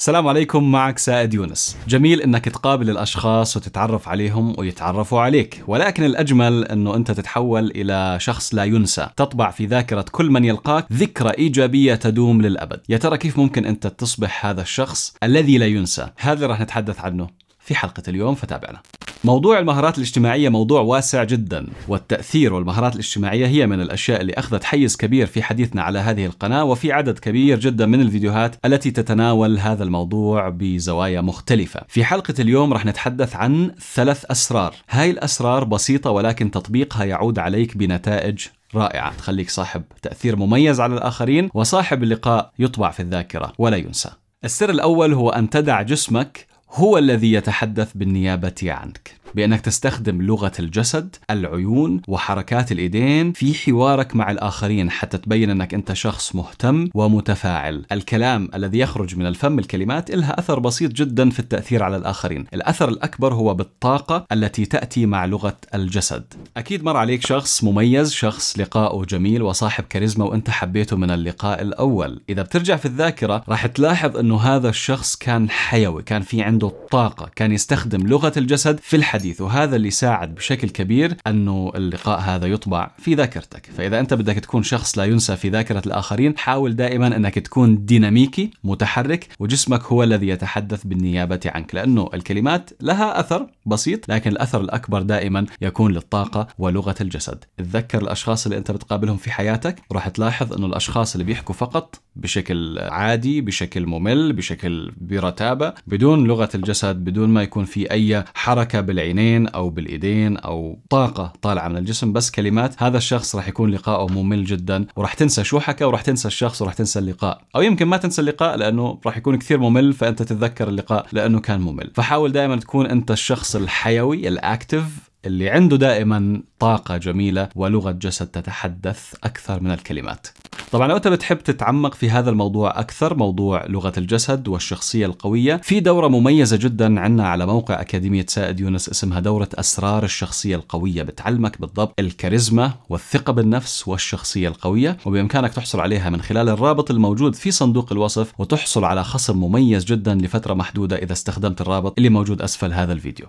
السلام عليكم معك سائد يونس جميل انك تقابل الاشخاص وتتعرف عليهم ويتعرفوا عليك ولكن الاجمل انه انت تتحول الى شخص لا ينسى تطبع في ذاكره كل من يلقاك ذكرى ايجابيه تدوم للابد يا ترى كيف ممكن انت تصبح هذا الشخص الذي لا ينسى هذا رح نتحدث عنه في حلقه اليوم فتابعنا موضوع المهارات الاجتماعية موضوع واسع جدا والتأثير والمهارات الاجتماعية هي من الأشياء اللي أخذت حيز كبير في حديثنا على هذه القناة وفي عدد كبير جدا من الفيديوهات التي تتناول هذا الموضوع بزوايا مختلفة في حلقة اليوم رح نتحدث عن ثلاث أسرار هاي الأسرار بسيطة ولكن تطبيقها يعود عليك بنتائج رائعة تخليك صاحب تأثير مميز على الآخرين وصاحب اللقاء يطبع في الذاكرة ولا ينسى السر الأول هو أن تدع جسمك هو الذي يتحدث بالنيابة عنك بأنك تستخدم لغة الجسد العيون وحركات الإيدين في حوارك مع الآخرين حتى تبين أنك أنت شخص مهتم ومتفاعل الكلام الذي يخرج من الفم الكلمات لها أثر بسيط جدا في التأثير على الآخرين الأثر الأكبر هو بالطاقة التي تأتي مع لغة الجسد أكيد مر عليك شخص مميز شخص لقائه جميل وصاحب كاريزما وأنت حبيته من اللقاء الأول إذا بترجع في الذاكرة راح تلاحظ أنه هذا الشخص كان حيوي كان في عنده عنده الطاقة كان يستخدم لغة الجسد في الحديث وهذا اللي ساعد بشكل كبير أنه اللقاء هذا يطبع في ذاكرتك فإذا أنت بدك تكون شخص لا ينسى في ذاكرة الآخرين حاول دائما أنك تكون ديناميكي متحرك وجسمك هو الذي يتحدث بالنيابة عنك لأنه الكلمات لها أثر بسيط لكن الأثر الأكبر دائما يكون للطاقة ولغة الجسد تذكر الأشخاص اللي أنت بتقابلهم في حياتك راح تلاحظ أنه الأشخاص اللي بيحكوا فقط بشكل عادي بشكل ممل بشكل برتابه بدون لغه الجسد بدون ما يكون في اي حركه بالعينين او بالايدين او طاقه طالعه من الجسم بس كلمات هذا الشخص راح يكون لقاءه ممل جدا وراح تنسى شو حكى وراح تنسى الشخص وراح تنسى اللقاء او يمكن ما تنسى اللقاء لانه راح يكون كثير ممل فانت تتذكر اللقاء لانه كان ممل فحاول دائما تكون انت الشخص الحيوي الاكتف اللي عنده دائما طاقة جميلة ولغة جسد تتحدث أكثر من الكلمات طبعا لو انت بتحب تتعمق في هذا الموضوع اكثر موضوع لغه الجسد والشخصيه القويه في دوره مميزه جدا عندنا على موقع اكاديميه سائد يونس اسمها دوره اسرار الشخصيه القويه بتعلمك بالضبط الكاريزما والثقه بالنفس والشخصيه القويه وبامكانك تحصل عليها من خلال الرابط الموجود في صندوق الوصف وتحصل على خصم مميز جدا لفتره محدوده اذا استخدمت الرابط اللي موجود اسفل هذا الفيديو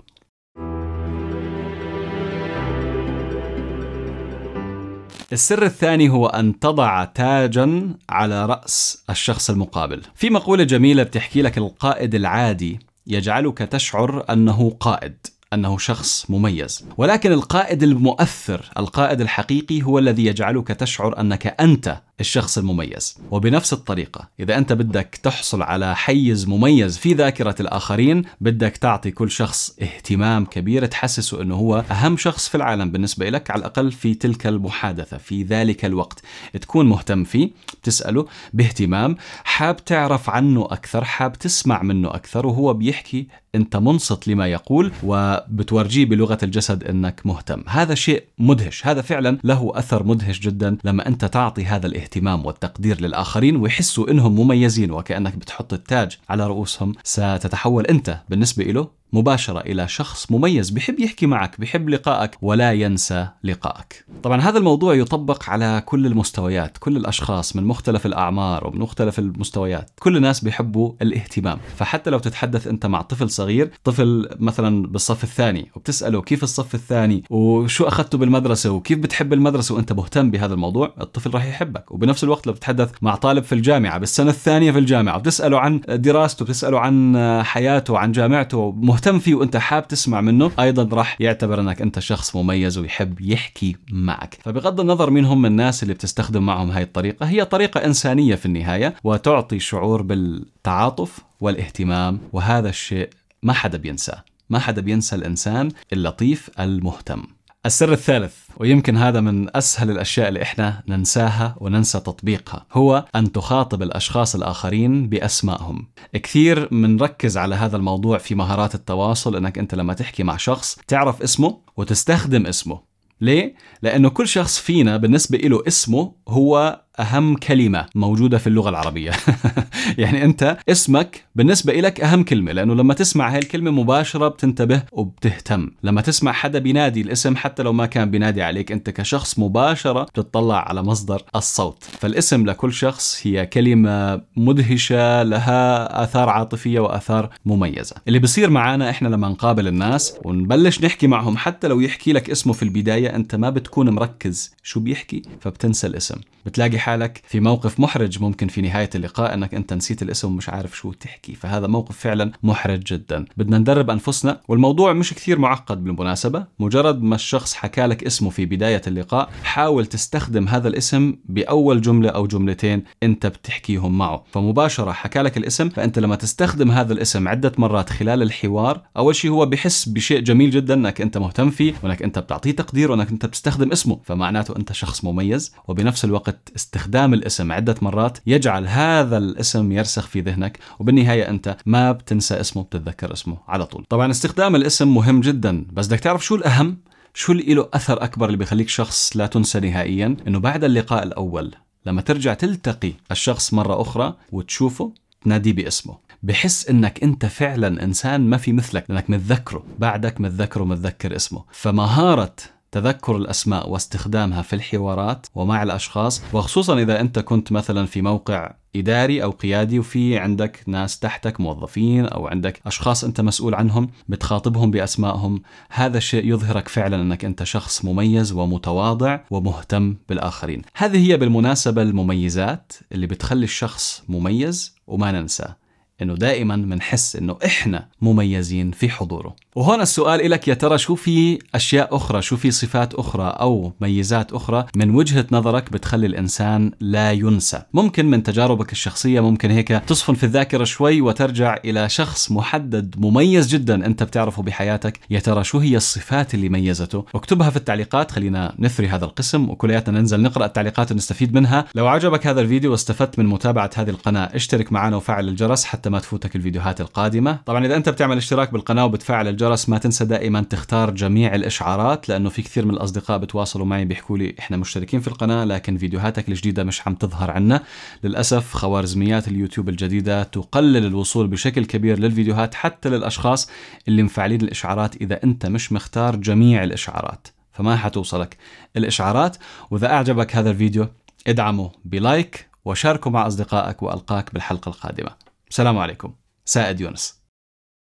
السر الثاني هو أن تضع تاجا على رأس الشخص المقابل في مقولة جميلة بتحكي لك القائد العادي يجعلك تشعر أنه قائد أنه شخص مميز ولكن القائد المؤثر القائد الحقيقي هو الذي يجعلك تشعر أنك أنت الشخص المميز وبنفس الطريقة إذا أنت بدك تحصل على حيز مميز في ذاكرة الآخرين بدك تعطي كل شخص اهتمام كبير تحسسه أنه هو أهم شخص في العالم بالنسبة لك على الأقل في تلك المحادثة في ذلك الوقت تكون مهتم فيه تسأله باهتمام حاب تعرف عنه أكثر حاب تسمع منه أكثر وهو بيحكي أنت منصت لما يقول وبتورجيه بلغة الجسد أنك مهتم هذا شيء مدهش هذا فعلا له أثر مدهش جدا لما أنت تعطي هذا الاهتمام الاهتمام والتقدير للآخرين ويحسوا إنهم مميزين وكأنك بتحط التاج على رؤوسهم ستتحول أنت بالنسبة له مباشرة إلى شخص مميز بحب يحكي معك بحب لقائك ولا ينسى لقائك طبعا هذا الموضوع يطبق على كل المستويات كل الأشخاص من مختلف الأعمار ومن مختلف المستويات كل الناس بيحبوا الاهتمام فحتى لو تتحدث أنت مع طفل صغير طفل مثلا بالصف الثاني وبتسأله كيف الصف الثاني وشو أخذته بالمدرسة وكيف بتحب المدرسة وأنت مهتم بهذا الموضوع الطفل راح يحبك وبنفس الوقت لو بتتحدث مع طالب في الجامعه بالسنه الثانيه في الجامعه بتساله عن دراسته بتساله عن آه، حياته عن جامعته مهتم فيه وانت حاب تسمع منه ايضا راح يعتبر انك انت شخص مميز ويحب يحكي معك فبغض النظر مين هم الناس اللي بتستخدم معهم هاي الطريقه هي طريقه انسانيه في النهايه وتعطي شعور بالتعاطف والاهتمام وهذا الشيء ما حدا بينساه ما حدا بينسى الانسان اللطيف المهتم السر الثالث ويمكن هذا من اسهل الاشياء اللي احنا ننساها وننسى تطبيقها هو ان تخاطب الاشخاص الاخرين باسمائهم كثير بنركز على هذا الموضوع في مهارات التواصل انك انت لما تحكي مع شخص تعرف اسمه وتستخدم اسمه ليه لانه كل شخص فينا بالنسبه له اسمه هو أهم كلمة موجودة في اللغة العربية يعني أنت اسمك بالنسبة إلك أهم كلمة لأنه لما تسمع هاي الكلمة مباشرة بتنتبه وبتهتم لما تسمع حدا بينادي الاسم حتى لو ما كان بينادي عليك أنت كشخص مباشرة بتطلع على مصدر الصوت فالاسم لكل شخص هي كلمة مدهشة لها آثار عاطفية وآثار مميزة اللي بصير معانا إحنا لما نقابل الناس ونبلش نحكي معهم حتى لو يحكي لك اسمه في البداية أنت ما بتكون مركز شو بيحكي فبتنسى الاسم بتلاقي حالك في موقف محرج ممكن في نهاية اللقاء أنك أنت نسيت الاسم ومش عارف شو تحكي فهذا موقف فعلا محرج جدا بدنا ندرب أنفسنا والموضوع مش كثير معقد بالمناسبة مجرد ما الشخص حكى لك اسمه في بداية اللقاء حاول تستخدم هذا الاسم بأول جملة أو جملتين أنت بتحكيهم معه فمباشرة حكى لك الاسم فأنت لما تستخدم هذا الاسم عدة مرات خلال الحوار أول شيء هو بحس بشيء جميل جدا أنك أنت مهتم فيه وأنك أنت بتعطيه تقدير وأنك أنت بتستخدم اسمه فمعناته أنت شخص مميز وبنفس الوقت استخدام الاسم عدة مرات يجعل هذا الاسم يرسخ في ذهنك وبالنهاية أنت ما بتنسى اسمه بتتذكر اسمه على طول طبعا استخدام الاسم مهم جدا بس بدك تعرف شو الأهم شو اللي له أثر أكبر اللي بيخليك شخص لا تنسى نهائيا إنه بعد اللقاء الأول لما ترجع تلتقي الشخص مرة أخرى وتشوفه تناديه باسمه بحس انك انت فعلا انسان ما في مثلك لانك متذكره بعدك متذكره متذكر اسمه فمهاره تذكر الأسماء واستخدامها في الحوارات ومع الأشخاص وخصوصا إذا أنت كنت مثلا في موقع إداري أو قيادي وفي عندك ناس تحتك موظفين أو عندك أشخاص أنت مسؤول عنهم بتخاطبهم بأسمائهم هذا الشيء يظهرك فعلا أنك أنت شخص مميز ومتواضع ومهتم بالآخرين هذه هي بالمناسبة المميزات اللي بتخلي الشخص مميز وما ننسى أنه دائما بنحس أنه إحنا مميزين في حضوره وهون السؤال لك يا ترى شو في أشياء أخرى شو في صفات أخرى أو ميزات أخرى من وجهة نظرك بتخلي الإنسان لا ينسى ممكن من تجاربك الشخصية ممكن هيك تصفن في الذاكرة شوي وترجع إلى شخص محدد مميز جدا أنت بتعرفه بحياتك يا ترى شو هي الصفات اللي ميزته اكتبها في التعليقات خلينا نثري هذا القسم وكلياتنا ننزل نقرأ التعليقات ونستفيد منها لو عجبك هذا الفيديو واستفدت من متابعة هذه القناة اشترك معنا وفعل الجرس حتى ما تفوتك الفيديوهات القادمة طبعا إذا أنت بتعمل اشتراك بالقناة وبتفعل الجرس الجرس ما تنسى دائما تختار جميع الاشعارات لانه في كثير من الاصدقاء بتواصلوا معي بيحكوا لي احنا مشتركين في القناه لكن فيديوهاتك الجديده مش عم تظهر عنا للاسف خوارزميات اليوتيوب الجديده تقلل الوصول بشكل كبير للفيديوهات حتى للاشخاص اللي مفعلين الاشعارات اذا انت مش مختار جميع الاشعارات فما حتوصلك الاشعارات واذا اعجبك هذا الفيديو ادعمه بلايك وشاركه مع اصدقائك والقاك بالحلقه القادمه سلام عليكم سائد يونس